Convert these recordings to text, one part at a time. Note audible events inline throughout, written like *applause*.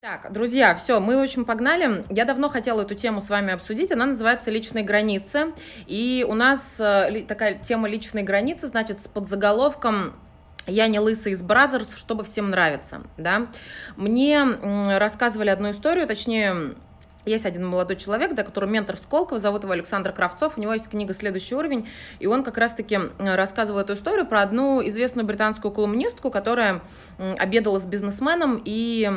Так, друзья, все, мы, в общем, погнали. Я давно хотела эту тему с вами обсудить. Она называется «Личные границы». И у нас э, такая тема «Личные границы», значит, с подзаголовком я не лысый из Бразерс, чтобы всем нравиться", да. Мне рассказывали одну историю, точнее, есть один молодой человек, да, который ментор в Сколково, зовут его Александр Кравцов, у него есть книга «Следующий уровень», и он как раз-таки рассказывал эту историю про одну известную британскую колумнистку, которая обедала с бизнесменом и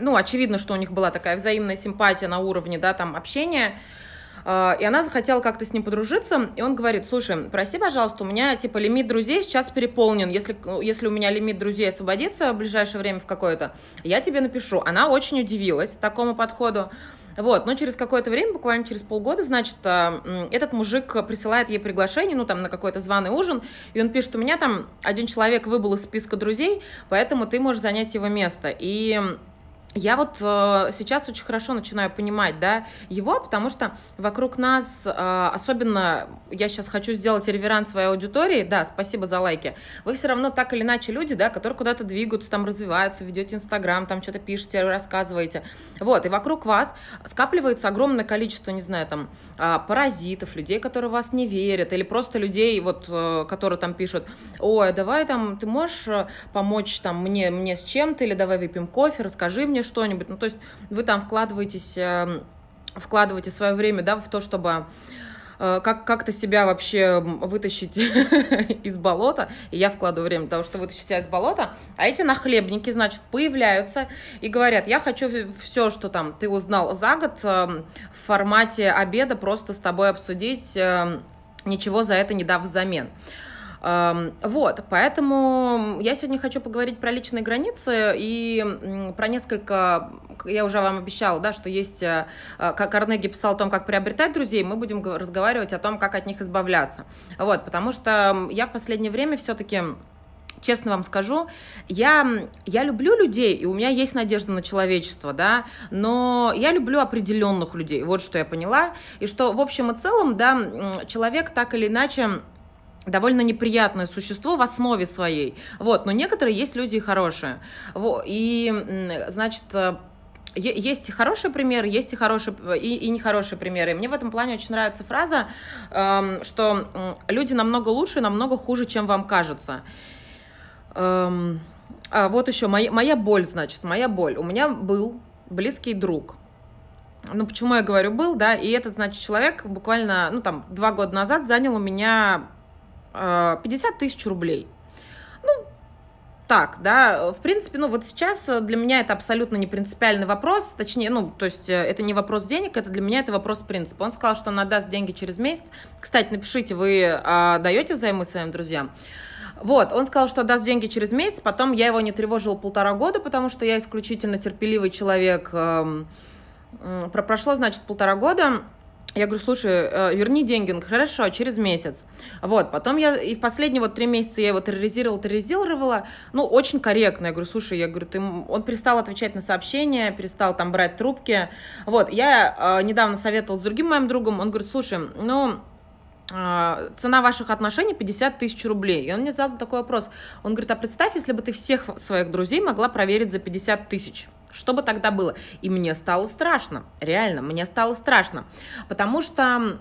ну, очевидно, что у них была такая взаимная симпатия на уровне, да, там, общения, а, и она захотела как-то с ним подружиться, и он говорит, слушай, прости, пожалуйста, у меня, типа, лимит друзей сейчас переполнен, если, если у меня лимит друзей освободится в ближайшее время в какое-то, я тебе напишу. Она очень удивилась такому подходу, вот, но через какое-то время, буквально через полгода, значит, а, этот мужик присылает ей приглашение, ну, там, на какой-то званый ужин, и он пишет, у меня там один человек выбыл из списка друзей, поэтому ты можешь занять его место. И я вот э, сейчас очень хорошо начинаю понимать, да, его, потому что вокруг нас, э, особенно, я сейчас хочу сделать реверанс своей аудитории, да, спасибо за лайки, вы все равно так или иначе люди, да, которые куда-то двигаются, там развиваются, ведете Инстаграм, там что-то пишете, рассказываете, вот, и вокруг вас скапливается огромное количество, не знаю, там, э, паразитов, людей, которые вас не верят, или просто людей, вот, э, которые там пишут, ой, давай там, ты можешь э, помочь там мне, мне с чем-то, или давай выпьем кофе, расскажи мне, что-нибудь. Ну, то есть вы там вкладываетесь, эм, вкладываете свое время, да, в то, чтобы э, как как-то себя вообще вытащить *laughs* из болота. И я вкладываю время того, что вытащить себя из болота. А эти нахлебники, значит, появляются и говорят, я хочу все, что там ты узнал за год эм, в формате обеда просто с тобой обсудить, эм, ничего за это не дав взамен. Вот, поэтому я сегодня хочу поговорить про личные границы и про несколько, я уже вам обещала, да, что есть, э, э, как Карнеги писал о том, как приобретать друзей, мы будем разговаривать о том, как от них избавляться. Вот, потому что я в последнее время все-таки честно вам скажу, я, я люблю людей, и у меня есть надежда на человечество, да, но я люблю определенных людей, вот что я поняла, и что в общем и целом, да, человек так или иначе довольно неприятное существо в основе своей. Вот, но некоторые есть люди хорошие. Вот, и, значит, э, есть и хорошие примеры, есть и хорошие и, и нехорошие примеры. мне в этом плане очень нравится фраза, эм, что люди намного лучше, намного хуже, чем вам кажется. Эм, а вот еще моя, моя боль, значит, моя боль. У меня был близкий друг. Ну, почему я говорю был, да, и этот, значит, человек буквально, ну, там, два года назад занял у меня 50 э, тысяч рублей. Ну, так, да, в принципе, ну вот сейчас для меня это абсолютно не принципиальный вопрос, точнее, ну, то есть э, это не вопрос денег, это для меня это вопрос принципа. Он сказал, что он даст деньги через месяц. Кстати, напишите, вы а, даете взаймы своим друзьям? Вот, он сказал, что даст деньги через месяц, потом я его не тревожила полтора года, потому что я исключительно терпеливый человек. Эм, прошло, значит, полтора года, я говорю, слушай, э, верни деньги. Он говорит, хорошо, через месяц. Вот, потом я и в последние вот три месяца я его терроризировала, терроризировала, ну, очень корректно. Я говорю, слушай, я говорю, ты... он перестал отвечать на сообщения, перестал там брать трубки. Вот, я э, недавно советовала с другим моим другом, он говорит, слушай, ну, э, цена ваших отношений 50 тысяч рублей. И он мне задал такой вопрос. Он говорит, а представь, если бы ты всех своих друзей могла проверить за 50 тысяч. Что бы тогда было? И мне стало страшно, реально, мне стало страшно, потому что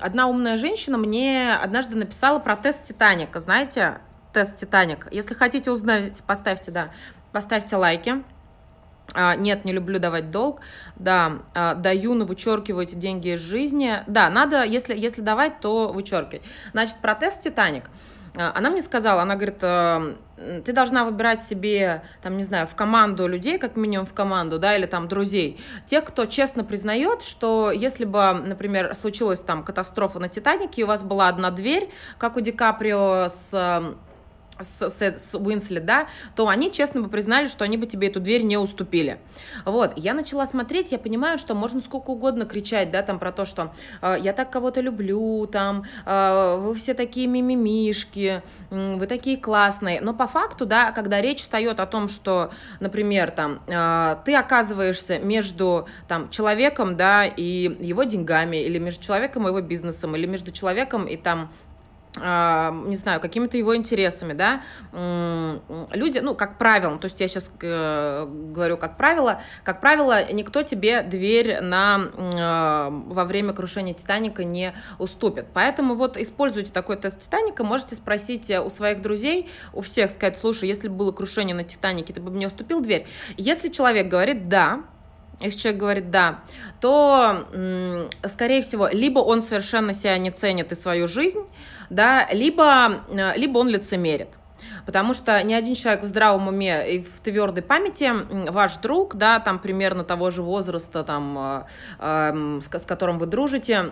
одна умная женщина мне однажды написала про тест Титаника, знаете, тест Титаник. Если хотите узнать, поставьте, да, поставьте лайки. А, нет, не люблю давать долг. Да, а, даю, но вычеркиваете деньги из жизни. Да, надо, если, если давать, то вычеркивать. Значит, про тест Титаник. А, она мне сказала, она говорит, «Эм, ты должна выбирать себе, там, не знаю, в команду людей, как минимум в команду, да, или там друзей, тех, кто честно признает, что если бы, например, случилась там катастрофа на Титанике, и у вас была одна дверь, как у Ди Каприо с эм, с, с, с Уинслет, да, то они честно бы признали, что они бы тебе эту дверь не уступили. Вот, я начала смотреть, я понимаю, что можно сколько угодно кричать, да, там про то, что э, я так кого-то люблю, там, э, вы все такие мимимишки, э, вы такие классные, но по факту, да, когда речь встает о том, что, например, там, э, ты оказываешься между, там, человеком, да, и его деньгами, или между человеком и его бизнесом, или между человеком и, там, не знаю, какими-то его интересами, да, люди, ну, как правило, то есть я сейчас э, говорю как правило, как правило, никто тебе дверь на, э, во время крушения Титаника не уступит, поэтому вот используйте такой тест Титаника, можете спросить э, у своих друзей, у всех сказать, слушай, если бы было крушение на Титанике, ты бы мне уступил дверь? Если человек говорит «да», если человек говорит «да», то, скорее всего, либо он совершенно себя не ценит и свою жизнь, да, либо, э, либо он лицемерит. Потому что ни один человек в здравом уме и в твердой памяти, ваш друг, да, там примерно того же возраста, там, э, э, с, с которым вы дружите,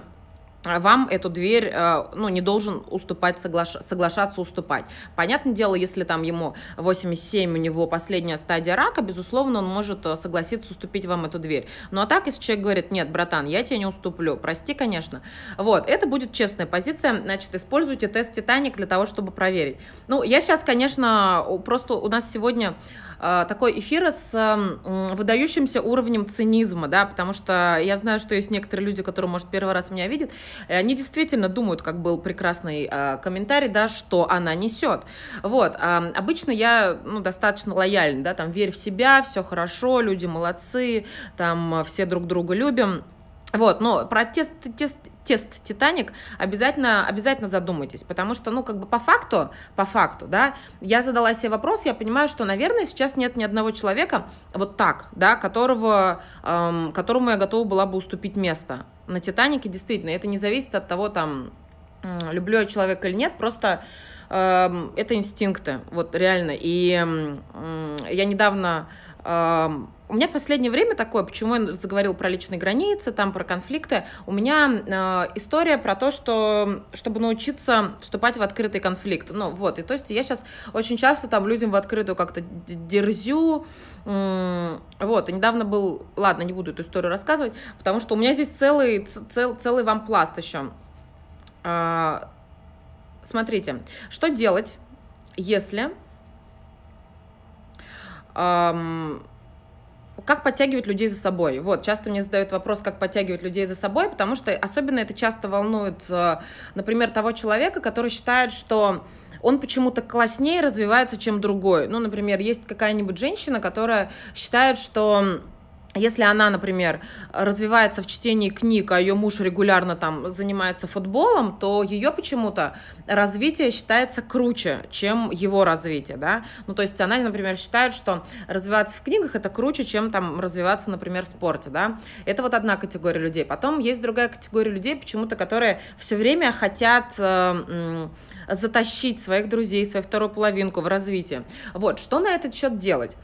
вам эту дверь, э, ну, не должен уступать, соглаш... соглашаться уступать. Понятное дело, если там ему 87, у него последняя стадия рака, безусловно, он может э, согласиться уступить вам эту дверь. Ну, а так, если человек говорит, нет, братан, я тебе не уступлю, прости, конечно. Вот, это будет честная позиция, значит, используйте тест Титаник для того, чтобы проверить. Ну, я сейчас, конечно, просто у нас сегодня э, такой эфир с эм, выдающимся уровнем цинизма, да, потому что я знаю, что есть некоторые люди, которые, может, первый раз меня видят, Э, они действительно думают, как был прекрасный э, комментарий, да, что она несет. Вот, э, обычно я, ну, достаточно лояльна, да, там, верь в себя, все хорошо, люди молодцы, там, все друг друга любим. Вот, но протест, тест, тест «Титаник», обязательно, обязательно задумайтесь, потому что, ну, как бы по факту, по факту, да, я задала себе вопрос, я понимаю, что, наверное, сейчас нет ни одного человека вот так, да, которого, эм, которому я готова была бы уступить место. На «Титанике» действительно, это не зависит от того, там, люблю я человека или нет, просто э, это инстинкты, вот реально. И э, я недавно э, у меня последнее время такое, почему я заговорил про личные границы, там про конфликты, у меня э, история про то, что чтобы научиться вступать в открытый конфликт. Ну вот, и то есть я сейчас очень часто там людям в открытую как-то дерзю. вот, и недавно был, ладно, не буду эту историю рассказывать, потому что у меня здесь целый, цел, целый вам пласт еще. Э, а, смотрите, что делать, если... Эм, как подтягивать людей за собой? Вот, часто мне задают вопрос, как подтягивать людей за собой, потому что особенно это часто волнует, э, например, того человека, который считает, что он почему-то класснее развивается, чем другой. Ну, например, есть какая-нибудь женщина, которая считает, что если она, например, развивается в чтении книг, а ее муж регулярно там занимается футболом, то ее почему-то развитие считается круче, чем его развитие, да? Ну, то есть она, например, считает, что развиваться в книгах это круче, чем там развиваться, например, в спорте, да? Это вот одна категория людей. Потом есть другая категория людей, почему-то, которые все время хотят э, э, затащить своих друзей, свою вторую половинку в развитие. Вот, что на этот счет делать?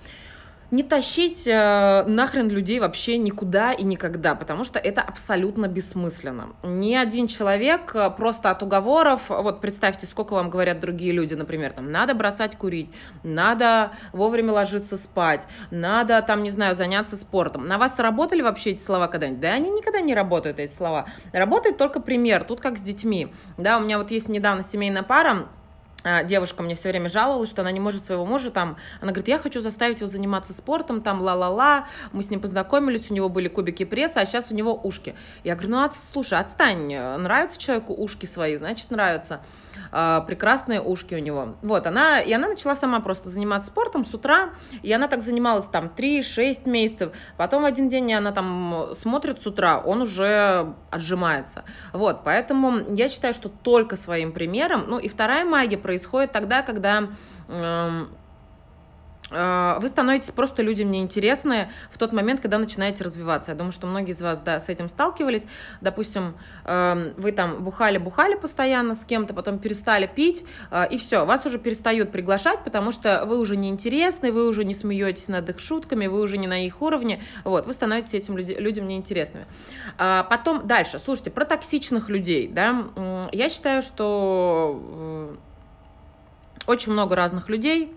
не тащить э, нахрен людей вообще никуда и никогда, потому что это абсолютно бессмысленно. Ни один человек э, просто от уговоров, вот представьте, сколько вам говорят другие люди, например, там, надо бросать курить, надо вовремя ложиться спать, надо, там, не знаю, заняться спортом. На вас работали вообще эти слова когда-нибудь? Да они никогда не работают, эти слова. Работает только пример, тут как с детьми. Да, у меня вот есть недавно семейная пара, а, девушка мне все время жаловалась, что она не может своего мужа там, она говорит, я хочу заставить его заниматься спортом, там, ла-ла-ла, мы с ним познакомились, у него были кубики пресса, а сейчас у него ушки. Я говорю, ну, от, слушай, отстань, нравятся человеку ушки свои, значит, нравятся. А, прекрасные ушки у него. Вот, она, и она начала сама просто заниматься спортом с утра, и она так занималась там 3-6 месяцев, потом в один день она там смотрит с утра, он уже отжимается. Вот, поэтому я считаю, что только своим примером, ну и вторая магия происходит тогда, когда... Э, Э, вы становитесь просто людям неинтересны в тот момент, когда начинаете развиваться. Я думаю, что многие из вас, да, с этим сталкивались. Допустим, эм, вы там бухали-бухали постоянно с кем-то, потом перестали пить, э, и все, вас уже перестают приглашать, потому что вы уже неинтересны, вы уже не смеетесь над их шутками, вы уже не на их уровне, вот, вы становитесь этим люди, людям неинтересными. А потом дальше, слушайте, про токсичных людей, да, я считаю, что э, очень много разных людей,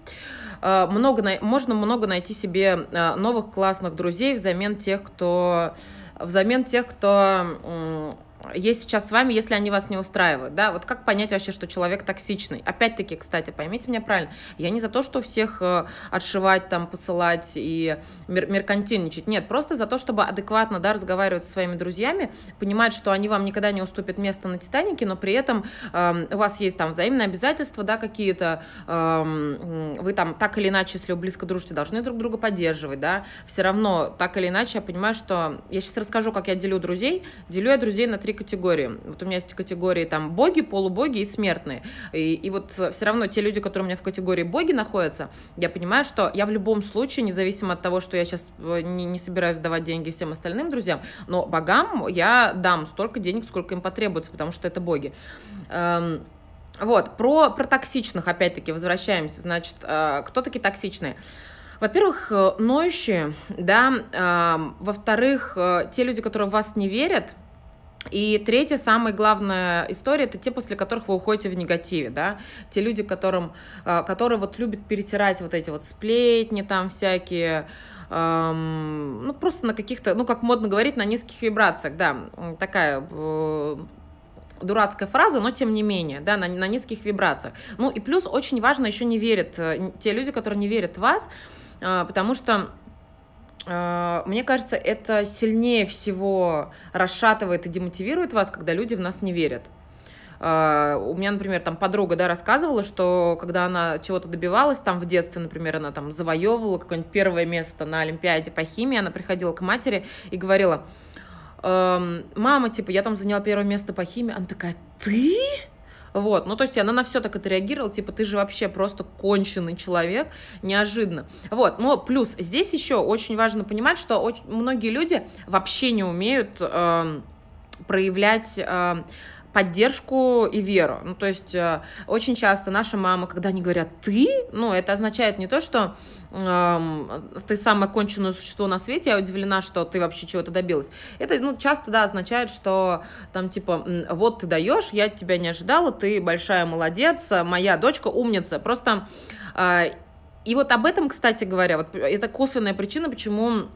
Э, много, можно много найти себе э, новых классных друзей взамен тех, кто взамен тех, кто есть сейчас с вами, если они вас не устраивают, да, вот как понять вообще, что человек токсичный? Опять-таки, кстати, поймите меня правильно, я не за то, что всех э, отшивать, там, посылать и мер- меркантильничать, нет, просто за то, чтобы адекватно, да, разговаривать со своими друзьями, понимать, что они вам никогда не уступят место на Титанике, но при этом э, у вас есть там взаимные обязательства, да, какие-то, э, вы там так или иначе, если вы близко дружите, должны друг друга поддерживать, да, все равно так или иначе я понимаю, что я сейчас расскажу, как я делю друзей, делю я друзей на три три категории. Вот у меня есть категории там боги, полубоги и смертные. И, и вот э, все равно те люди, которые у меня в категории боги находятся, я понимаю, что я в любом случае, независимо от того, что я сейчас э, не, не собираюсь давать деньги всем остальным друзьям, но богам я дам столько денег, сколько им потребуется, потому что это боги. Эм, вот, про, про токсичных, опять-таки, возвращаемся. Значит, э, кто такие токсичные? Во-первых, ноющие, да, эм, во-вторых, те люди, которые в вас не верят, и третья, самая главная история, это те, после которых вы уходите в негативе, да, те люди, которым, э, которые вот любят перетирать вот эти вот сплетни там всякие, эм, ну, просто на каких-то, ну, как модно говорить, на низких вибрациях, да, такая э, дурацкая фраза, но тем не менее, да, на, на низких вибрациях. Ну, и плюс очень важно еще не верят, э, те люди, которые не верят в вас, э, потому что Э, мне кажется, это сильнее всего расшатывает и демотивирует вас, когда люди в нас не верят. Э, у меня, например, там подруга, да, рассказывала, что когда она чего-то добивалась, там в детстве, например, она там завоевывала какое-нибудь первое место на Олимпиаде по химии, она приходила к матери и говорила, «Эм, мама, типа, я там заняла первое место по химии. Она такая, ты? Вот, ну то есть она на все так это типа ты же вообще просто конченый человек, неожиданно. Вот, но плюс здесь еще очень важно понимать, что очень, многие люди вообще не умеют... Э, проявлять э, поддержку и веру. Ну, то есть э, очень часто наши мамы, когда они говорят «ты», ну, это означает не то, что э, ты самое конченое существо на свете, я удивлена, что ты вообще чего-то добилась. Это, ну, часто, да, означает, что там, типа, вот ты даешь, я тебя не ожидала, ты большая молодец, моя дочка умница. Просто э, и вот об этом, кстати говоря, вот это косвенная причина, почему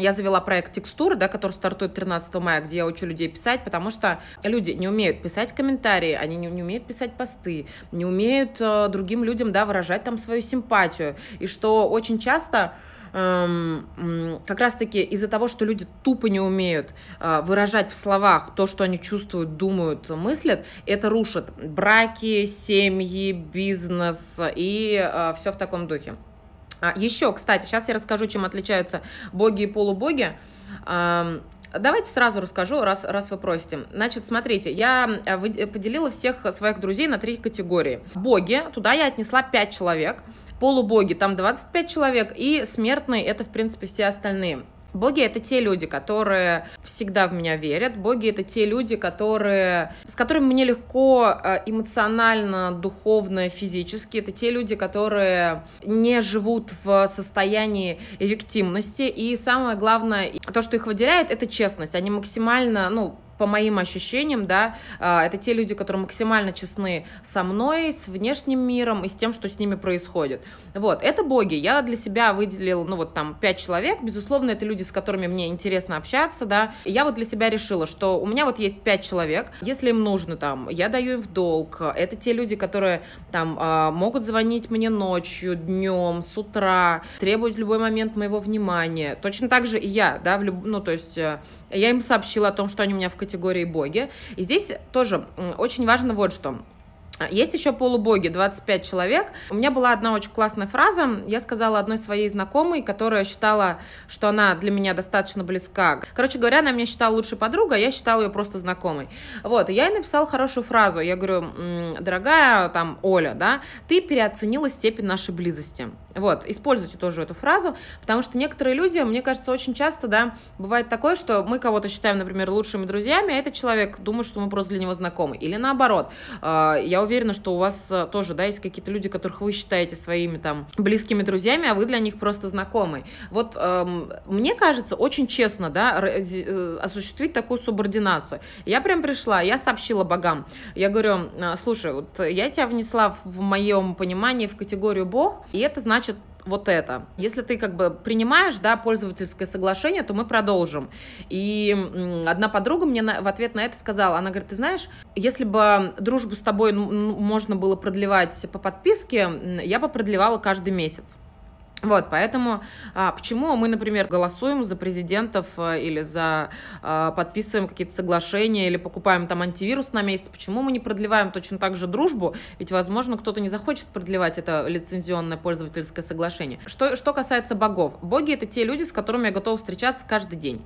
я завела проект «Текстуры», да, который стартует 13 мая, где я учу людей писать, потому что люди не умеют писать комментарии, они не, не умеют писать посты, не умеют э, другим людям да, выражать там свою симпатию. И что очень часто эм, как раз-таки из-за того, что люди тупо не умеют э, выражать в словах то, что они чувствуют, думают, мыслят, это рушит браки, семьи, бизнес и э, все в таком духе. А, еще, кстати, сейчас я расскажу, чем отличаются боги и полубоги. Давайте сразу расскажу, раз, раз вы просите. Значит, смотрите, я э, э, поделила всех своих друзей на три категории. Боги, туда я отнесла 5 человек, полубоги, там 25 человек, и смертные, это, в принципе, все остальные. Боги — это те люди, которые всегда в меня верят. Боги — это те люди, которые, с которыми мне легко э, эмоционально, духовно, физически. Это те люди, которые не живут в состоянии виктимности. И самое главное, то, что их выделяет, это честность. Они максимально, ну, по моим ощущениям, да, а, это те люди, которые максимально честны со мной, с внешним миром и с тем, что с ними происходит. Вот, это боги. Я для себя выделил, ну, вот там, пять человек. Безусловно, это люди, с которыми мне интересно общаться, да. И я вот для себя решила, что у меня вот есть пять человек. Если им нужно, там, я даю им в долг. Это те люди, которые, там, а, могут звонить мне ночью, днем, с утра, требуют в любой момент моего внимания. Точно так же и я, да, в люб... ну, то есть э, я им сообщила о том, что они у меня в категории боги. И здесь тоже очень важно вот что. А, есть еще полубоги, 25 человек. У меня была одна очень классная фраза. Я сказала одной своей знакомой, которая считала, что она для меня достаточно близка. Короче говоря, она меня считала лучшей подругой, а я считала ее просто знакомой. Вот, я ей написала хорошую фразу. Я говорю, дорогая там Оля, да, ты переоценила степень нашей близости. Вот, используйте тоже эту фразу, потому что некоторые люди, мне кажется, очень часто, да, бывает такое, что мы кого-то считаем, например, лучшими друзьями, а этот человек думает, что мы просто для него знакомы. Или наоборот, а, я уверена, что у вас э, тоже, да, есть какие-то люди, которых вы считаете своими там близкими друзьями, а вы для них просто знакомый. Вот эм, мне кажется, очень честно, да, э, осуществить такую субординацию. Я прям пришла, я сообщила богам. Я говорю, «Э, слушай, вот я тебя внесла в моем понимании в категорию бог, и это значит вот это. Если ты как бы принимаешь, да, пользовательское соглашение, то мы продолжим. И одна подруга мне на, в ответ на это сказала, она говорит, ты знаешь, если бы дружбу с тобой можно было продлевать по подписке, я бы продлевала каждый месяц. Вот, поэтому а, почему мы, например, голосуем за президентов э, или за а, подписываем какие-то соглашения или покупаем там антивирус на месяц, почему мы не продлеваем точно так же дружбу? Ведь, возможно, кто-то не захочет продлевать это лицензионное пользовательское соглашение. Что, что касается богов, боги это те люди, с которыми я готова встречаться каждый день.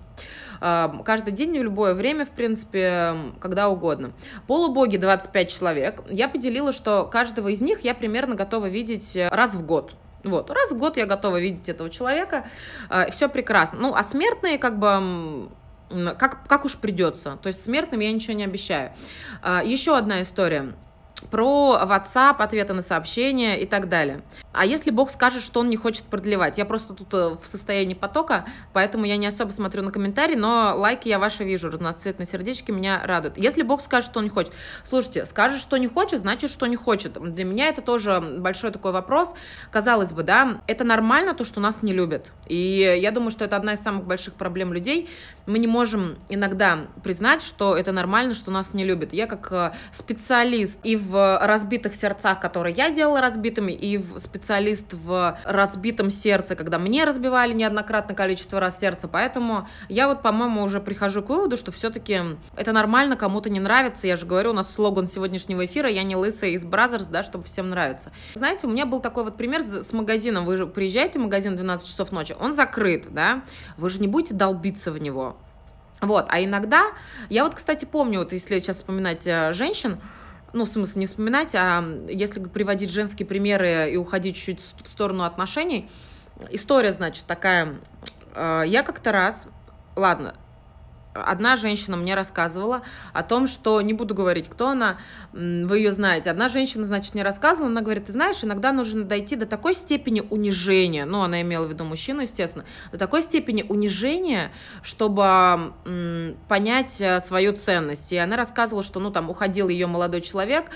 А, каждый день, в любое время, в принципе, когда угодно. Полубоги 25 человек. Я поделила, что каждого из них я примерно готова видеть э, раз в год. Вот, раз в год я готова видеть этого человека, а, все прекрасно. Ну, а смертные как бы как, как уж придется. То есть смертным я ничего не обещаю. А, Еще одна история про WhatsApp, ответы на сообщения и так далее. А если Бог скажет, что он не хочет продлевать? Я просто тут э, в состоянии потока, поэтому я не особо смотрю на комментарии, но лайки я ваши вижу, разноцветные сердечки меня радуют. Если Бог скажет, что он не хочет. Слушайте, скажет, что не хочет, значит, что не хочет. Для меня это тоже большой такой вопрос. Казалось бы, да, это нормально, то, что нас не любят. И я думаю, что это одна из самых больших проблем людей. Мы не можем иногда признать, что это нормально, что нас не любят. Я как э, специалист и в в разбитых сердцах, которые я делала разбитыми, и в специалист в разбитом сердце, когда мне разбивали неоднократно количество раз сердце. Поэтому я вот, по-моему, уже прихожу к выводу, что все-таки это нормально, кому-то не нравится. Я же говорю, у нас слоган сегодняшнего эфира «Я не лысая из Бразерс», да, чтобы всем нравится. Знаете, у меня был такой вот пример с магазином. Вы же приезжаете в магазин в 12 часов ночи, он закрыт, да, вы же не будете долбиться в него. Вот, а иногда, я вот, кстати, помню, вот если сейчас вспоминать э, женщин, ну, смысл не вспоминать, а если приводить женские примеры и уходить чуть в сторону отношений, история, значит, такая. А, я как-то раз, ладно, Одна женщина мне рассказывала о том, что, не буду говорить, кто она, вы ее знаете. Одна женщина, значит, мне рассказывала, она говорит, ты знаешь, иногда нужно дойти до такой степени унижения, ну, она имела в виду мужчину, естественно, до такой степени унижения, чтобы понять э, свою ценность. И она рассказывала, что, ну, там, уходил ее молодой человек,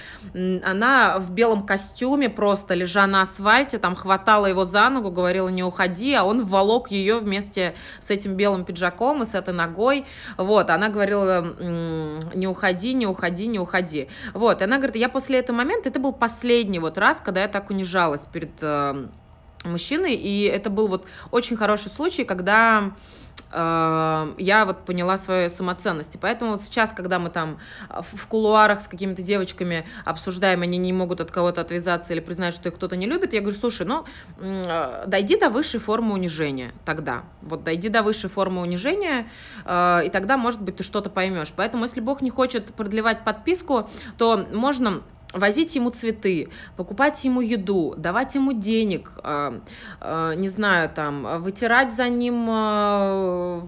она в белом костюме просто, лежа на асфальте, там, хватала его за ногу, говорила, не уходи, а он волок ее вместе с этим белым пиджаком и с этой ногой, вот, она говорила, не уходи, не уходи, не уходи. Вот, и она говорит, я после этого момента, это был последний вот раз, когда я так унижалась перед э, мужчиной, и это был вот очень хороший случай, когда Э, я вот поняла свою самоценность. И поэтому вот сейчас, когда мы там а, в кулуарах с какими-то девочками обсуждаем, они не могут от кого-то отвязаться или признать, что их кто-то не любит, я говорю, слушай, ну, э, дойди до высшей формы унижения тогда. Вот дойди до высшей формы унижения, э, и тогда, может быть, ты что-то поймешь. Поэтому, если Бог не хочет продлевать подписку, то можно возить ему цветы, покупать ему еду, давать ему денег, а, а, не знаю, там, вытирать за ним а,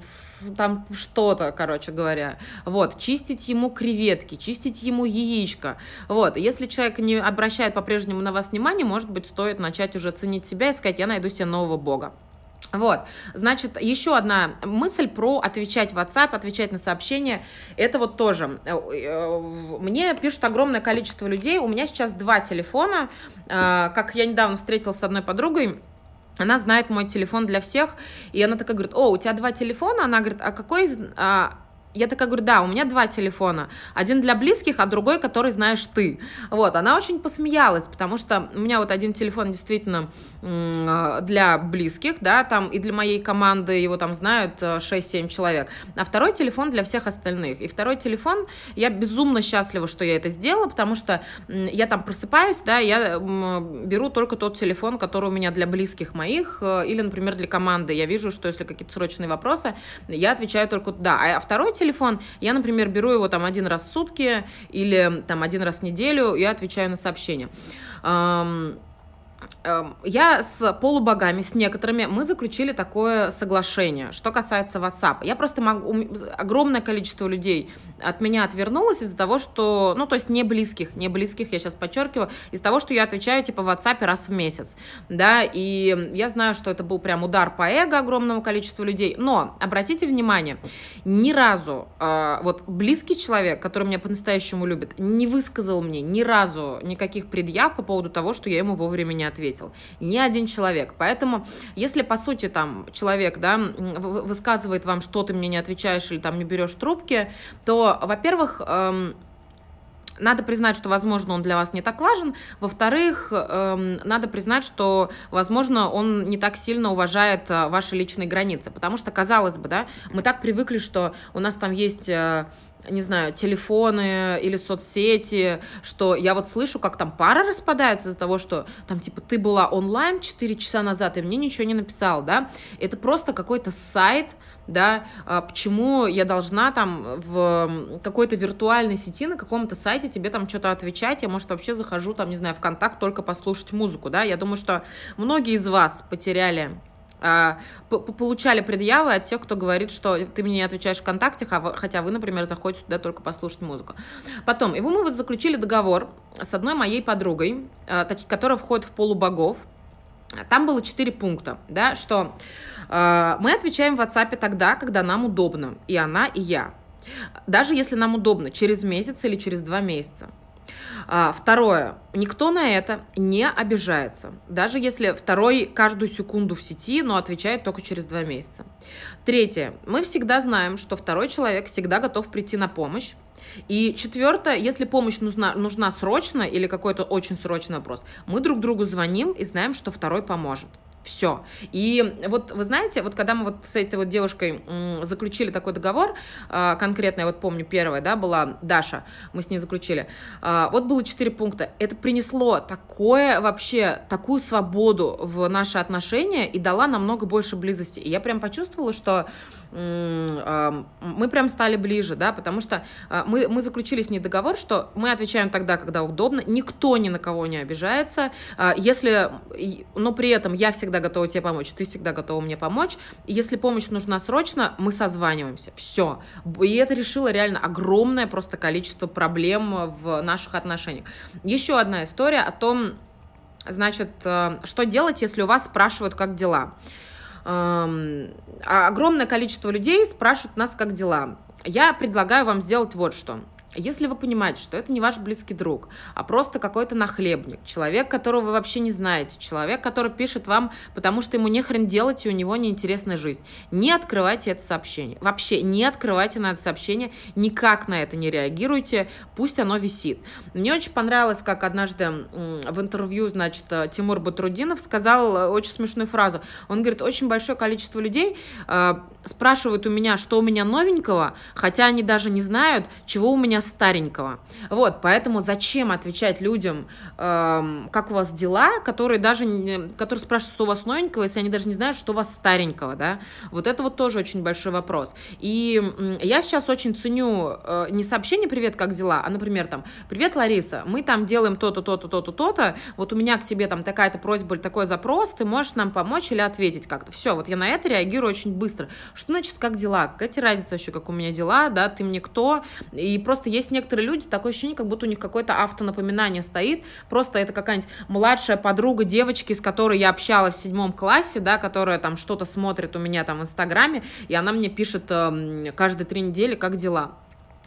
там что-то, короче говоря. Вот, чистить ему креветки, чистить ему яичко. Вот, если человек не обращает по-прежнему на вас внимания, может быть, стоит начать уже ценить себя и сказать, я найду себе нового бога. Вот, значит, еще одна мысль про отвечать в WhatsApp, отвечать на сообщения. Это вот тоже. Э, э, мне пишут огромное количество людей. У меня сейчас два телефона. Э, как я недавно встретилась с одной подругой, она знает мой телефон для всех, и она такая говорит, о, у тебя два телефона? Она говорит, а какой, из?" А, я такая говорю, да, у меня два телефона. Один для близких, а другой, который знаешь ты. Вот, она очень посмеялась, потому что у меня вот один телефон действительно э, для близких, да, там и для моей команды его там знают 6-7 э, человек, а второй телефон для всех остальных. И второй телефон, я безумно счастлива, что я это сделала, потому что я там просыпаюсь, да, я беру только тот телефон, который у меня для близких моих э, или, например, для команды. Я вижу, что если какие-то срочные вопросы, я отвечаю только да. А второй телефон, я, например, беру его там один раз в сутки или там один раз в неделю, и отвечаю на сообщения. Эм, я с полубогами, с некоторыми, мы заключили такое соглашение, что касается WhatsApp. Я просто могу... Огромное количество людей от меня отвернулось из-за того, что... Ну, то есть не близких, не близких, я сейчас подчеркиваю, из-за того, что я отвечаю, типа, в WhatsApp раз в месяц, да, и я знаю, что это был прям удар по эго огромного количества людей, но обратите внимание, ни разу э, вот близкий человек, который меня по-настоящему любит, не высказал мне ни разу никаких предъяв по поводу того, что я ему вовремя не отвечаю ответил. Ни один человек. Поэтому, если, по сути, там, человек, да, высказывает вам, что ты мне не отвечаешь или там не берешь трубки, то, во-первых, эм, надо признать, что, возможно, он для вас не так важен. Во-вторых, эм, надо признать, что, возможно, он не так сильно уважает э, ваши личные границы. Потому что, казалось бы, да, мы так привыкли, что у нас там есть... Э, не знаю, телефоны или соцсети, что я вот слышу, как там пара распадается из-за того, что там, типа, ты была онлайн 4 часа назад, и мне ничего не написал, да, это просто какой-то сайт, да, а, почему я должна там в какой-то виртуальной сети на каком-то сайте тебе там что-то отвечать, я, может, вообще захожу там, не знаю, в контакт только послушать музыку, да, я думаю, что многие из вас потеряли а, получали предъявы от тех, кто говорит, что ты мне не отвечаешь ВКонтакте, а хотя вы, например, заходите туда только послушать музыку. Потом, его мы вот заключили договор с одной моей подругой, а, которая входит в полубогов, там было четыре пункта, да, что э, мы отвечаем в WhatsApp тогда, когда нам удобно, и она, и я. Даже если нам удобно, через месяц или через два месяца. А, второе. Никто на это не обижается. Даже если второй каждую секунду в сети, но отвечает только через два месяца. Третье. Мы всегда знаем, что второй человек всегда готов прийти на помощь. И четвертое, если помощь нужна, нужна срочно или какой-то очень срочный вопрос, мы друг другу звоним и знаем, что второй поможет. Все. И вот вы знаете, вот когда мы вот с этой вот девушкой заключили такой договор, а, конкретно, я вот помню, первая, да, была Даша, мы с ней заключили, а, вот было четыре пункта. Это принесло такое вообще, такую свободу в наши отношения и дала намного больше близости. И я прям почувствовала, что мы прям стали ближе, да, потому что а, мы, мы заключили с ней договор, что мы отвечаем тогда, когда удобно, никто ни на кого не обижается, а, если, но при этом я всегда готова тебе помочь, ты всегда готова мне помочь, если помощь нужна срочно, мы созваниваемся, все, и это решило реально огромное просто количество проблем в наших отношениях. Еще одна история о том, значит, э, что делать, если у вас спрашивают, как дела. А огромное количество людей спрашивают нас, как дела. Я предлагаю вам сделать вот что – если вы понимаете, что это не ваш близкий друг, а просто какой-то нахлебник, человек, которого вы вообще не знаете, человек, который пишет вам, потому что ему не хрен делать и у него неинтересная жизнь, не открывайте это сообщение. Вообще не открывайте на это сообщение, никак на это не реагируйте, пусть оно висит. Мне очень понравилось, как однажды в интервью, значит, э, Тимур Батрудинов сказал э, очень смешную фразу. Он говорит, очень большое количество людей э, спрашивают у меня, что у меня новенького, хотя они даже не знают, чего у меня старенького. Вот, поэтому зачем отвечать людям, эм, как у вас дела, которые даже, не, которые спрашивают, что у вас новенького, если они даже не знают, что у вас старенького, да? Вот это вот тоже очень большой вопрос. И э, я сейчас очень ценю э, не сообщение «Привет, как дела?», а, например, там «Привет, Лариса, мы там делаем то-то, то-то, то-то, то-то, вот у меня к тебе там такая-то просьба или такой запрос, ты можешь нам помочь или ответить как-то». Все, вот я на это реагирую очень быстро. Что значит «как дела?» Какая разница вообще, как у меня дела, да, ты мне кто? И просто есть некоторые люди, такое ощущение, как будто у них какое-то автонапоминание стоит, просто это какая-нибудь младшая подруга девочки, с которой я общалась в седьмом классе, да, которая там что-то смотрит у меня там в Инстаграме, и она мне пишет э, каждые три недели, как дела.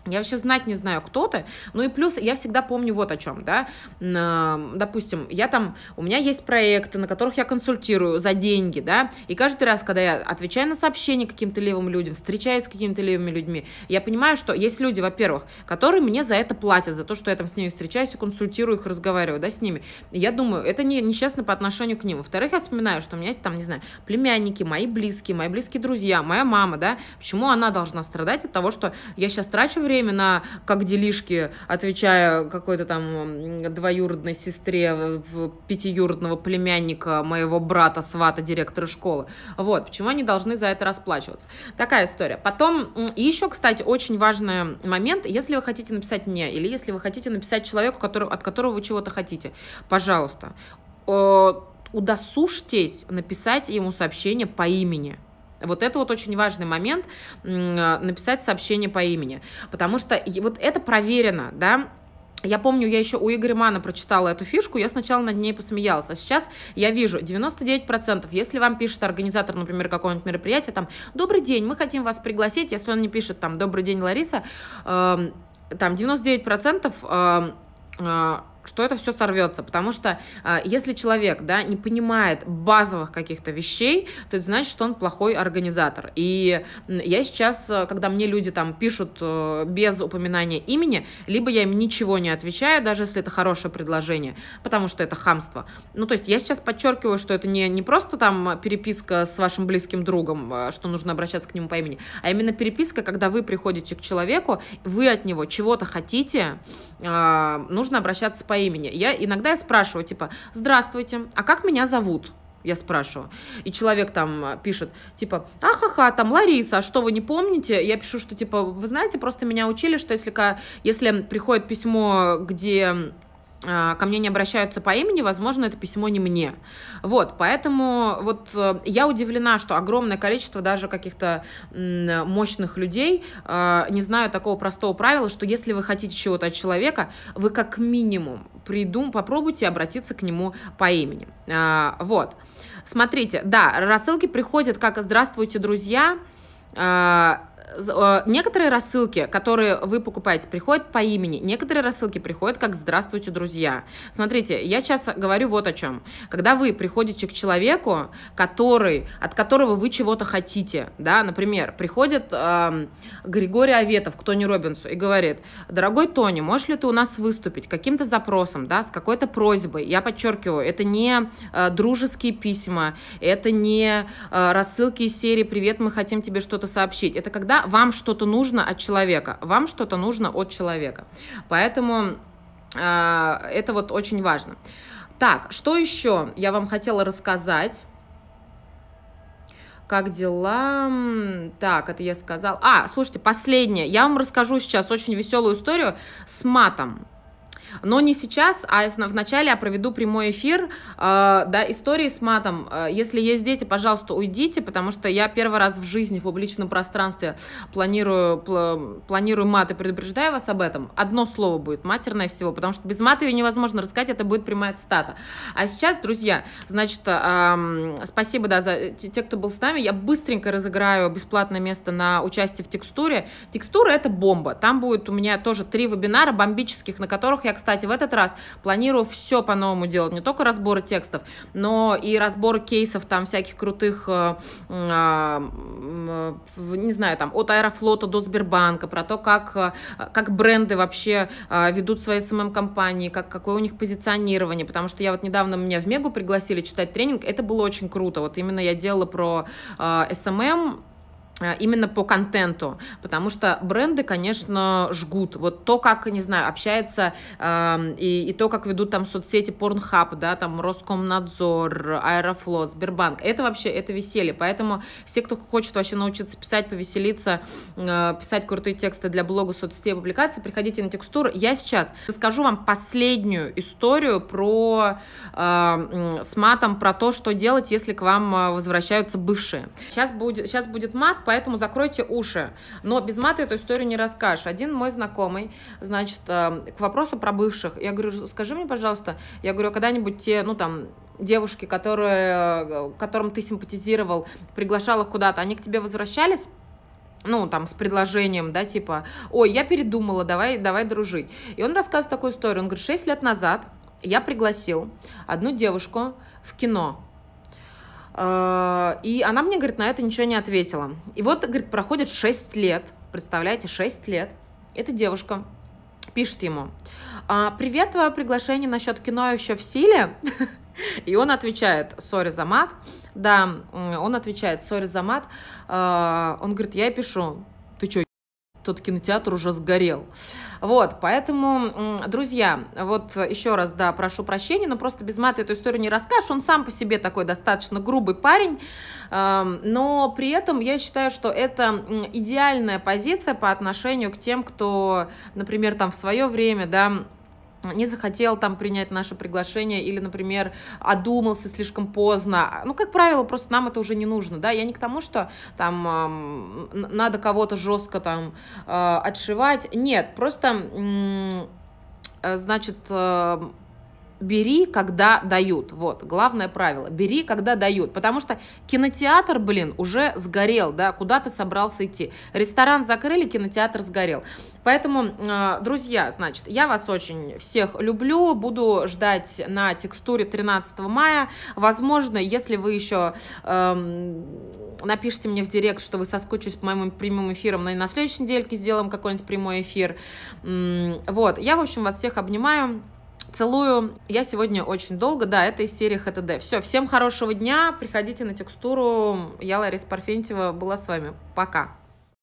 Я вообще знать не знаю, кто ты. Ну и плюс я всегда помню вот о чем, да. Допустим, я там, у меня есть проекты, на которых я консультирую за деньги, да. И каждый раз, когда я отвечаю на сообщения каким-то левым людям, встречаюсь с какими-то левыми людьми, я понимаю, что есть люди, во-первых, которые мне за это платят, за то, что я там с ними встречаюсь и консультирую их, разговариваю, да, с ними. И я думаю, это не, нечестно по отношению к ним. Во-вторых, я вспоминаю, что у меня есть там, не знаю, племянники, мои близкие, мои близкие друзья, моя мама, да. Почему она должна страдать от того, что я сейчас трачу время время на «как делишки», отвечая какой-то там двоюродной сестре пятиюродного племянника моего брата, свата, директора школы. Вот, почему они должны за это расплачиваться? Такая история. Потом, и еще, кстати, очень важный момент, если вы хотите написать мне, или если вы хотите написать человеку, который, от которого вы чего-то хотите, пожалуйста, э, удосужьтесь написать ему сообщение по имени – вот это вот очень важный момент, а, написать сообщение по имени, потому что вот это проверено, да, я помню, я еще у Игоря Мана прочитала эту фишку, я сначала над ней посмеялась, а сейчас я вижу 99%, если вам пишет организатор, например, какого-нибудь мероприятия, там, «Добрый день, мы хотим вас пригласить», если он не пишет, там, «Добрый день, Лариса», эм, эм, э, там, 99% э, э, что это все сорвется, потому что э, если человек, да, не понимает базовых каких-то вещей, то это значит, что он плохой организатор. И я сейчас, э, когда мне люди там пишут э, без упоминания имени, либо я им ничего не отвечаю, даже если это хорошее предложение, потому что это хамство. Ну, то есть я сейчас подчеркиваю, что это не, не просто там переписка с вашим близким другом, э, что нужно обращаться к нему по имени, а именно переписка, когда вы приходите к человеку, вы от него чего-то хотите, э, нужно обращаться по имени имени. Я иногда я спрашиваю, типа, здравствуйте, а как меня зовут? я спрашиваю. И человек там э, пишет, типа, ахаха, там Лариса, а что вы не помните? Я пишу, что, типа, вы знаете, просто меня учили, что если, если приходит письмо, где а, ко мне не обращаются по имени, возможно, это письмо не мне. Вот, поэтому вот э, я удивлена, что огромное количество даже каких-то мощных людей а, не знаю такого простого правила, что если вы хотите чего-то от человека, вы как минимум придум, попробуйте обратиться к нему по имени. А, вот, смотрите, да, рассылки приходят как «Здравствуйте, друзья», некоторые рассылки, которые вы покупаете, приходят по имени, некоторые рассылки приходят как «Здравствуйте, друзья». Смотрите, я сейчас говорю вот о чем. Когда вы приходите к человеку, который, от которого вы чего-то хотите, да, например, приходит э, Григорий Аветов к Тони Робинсу и говорит, «Дорогой Тони, можешь ли ты у нас выступить каким-то запросом, да, с какой-то просьбой?» Я подчеркиваю, это не э, дружеские письма, это не э, рассылки из серии «Привет, мы хотим тебе что-то сообщить». Это когда вам что-то нужно от человека, вам что-то нужно от человека. Поэтому э, это вот очень важно. Так, что еще я вам хотела рассказать? как дела? Так, это я сказал. А, слушайте, последнее. Я вам расскажу сейчас очень веселую историю с матом. Но не сейчас, а вначале я проведу прямой эфир, э, да, истории с матом. Э, если есть дети, пожалуйста, уйдите, потому что я первый раз в жизни в публичном пространстве планирую, пл планирую мат и предупреждаю вас об этом. Одно слово будет, матерное всего, потому что без мата ее невозможно рассказать, это будет прямая цитата. А сейчас, друзья, значит, эм, спасибо, да, за те, кто был с нами. Я быстренько разыграю бесплатное место на участие в текстуре. Текстура — это бомба. Там будет у меня тоже три вебинара бомбических, на которых я, к кстати, в этот раз планирую все по-новому делать, не только разборы текстов, но и разборы кейсов там всяких крутых, э, а, э, не знаю, там от Аэрофлота до Сбербанка, про то, как, э, как бренды вообще ведут свои СММ-компании, эм эм как, какое у них позиционирование, потому что я вот недавно меня в Мегу пригласили читать тренинг, это было очень круто, вот именно я делала про СММ, Э, именно по контенту, потому что бренды, конечно, жгут. Вот то, как, не знаю, общается э, и, и то, как ведут там соцсети Pornhub, да, там Роскомнадзор, Аэрофлот, Сбербанк, это вообще, это веселье. Поэтому все, кто хочет вообще научиться писать, повеселиться, э, писать крутые тексты для блога, соцсетей, публикаций, приходите на текстуру. Я сейчас расскажу вам последнюю историю про э, с матом, про то, что делать, если к вам э, возвращаются бывшие. Сейчас будет, сейчас будет мат, поэтому закройте уши. Но без мата эту историю не расскажешь. Один мой знакомый, значит, э, к вопросу про бывших. Я говорю, скажи мне, пожалуйста, я говорю, «А когда-нибудь те, ну там, девушки, которые, э, которым ты симпатизировал, приглашал их куда-то, они к тебе возвращались? ну, там, с предложением, да, типа, ой, я передумала, давай, давай дружить. И он рассказывает такую историю, он говорит, 6 лет назад я пригласил одну девушку в кино, а, и она мне, говорит, на это ничего не ответила. И вот, говорит, проходит 6 лет. Представляете, 6 лет. Эта девушка пишет ему. «А, «Привет, твое приглашение насчет кино еще в силе?» *laughs* И он отвечает, сори за мат. Да, он отвечает, сори за мат. А, он говорит, я пишу, ты что, тот кинотеатр уже сгорел. Вот, поэтому, друзья, вот еще раз, да, прошу прощения, но просто без мата эту историю не расскажешь. Он сам по себе такой достаточно грубый парень, эм, но при этом я считаю, что это идеальная позиция по отношению к тем, кто, например, там в свое время, да, не захотел там принять наше приглашение или, например, одумался слишком поздно. Ну, как правило, просто нам это уже не нужно, да, я не к тому, что там э, надо кого-то жестко там э, отшивать, нет, просто, э, значит, э, бери, когда дают. Вот, главное правило. Бери, когда дают. Потому что кинотеатр, блин, уже сгорел, да, куда ты собрался идти. Ресторан закрыли, кинотеатр сгорел. Поэтому, э, друзья, значит, я вас очень всех люблю, буду ждать на текстуре 13 мая. Возможно, если вы еще эм, напишите мне в директ, что вы соскучились по моим прямым эфирам, но на следующей недельке сделаем какой-нибудь прямой эфир. Вот, я, в общем, вас всех обнимаю. Целую. Я сегодня очень долго. Да, это из серии ХТД. Все, всем хорошего дня. Приходите на текстуру. Я, Лариса Парфентьева, была с вами. Пока.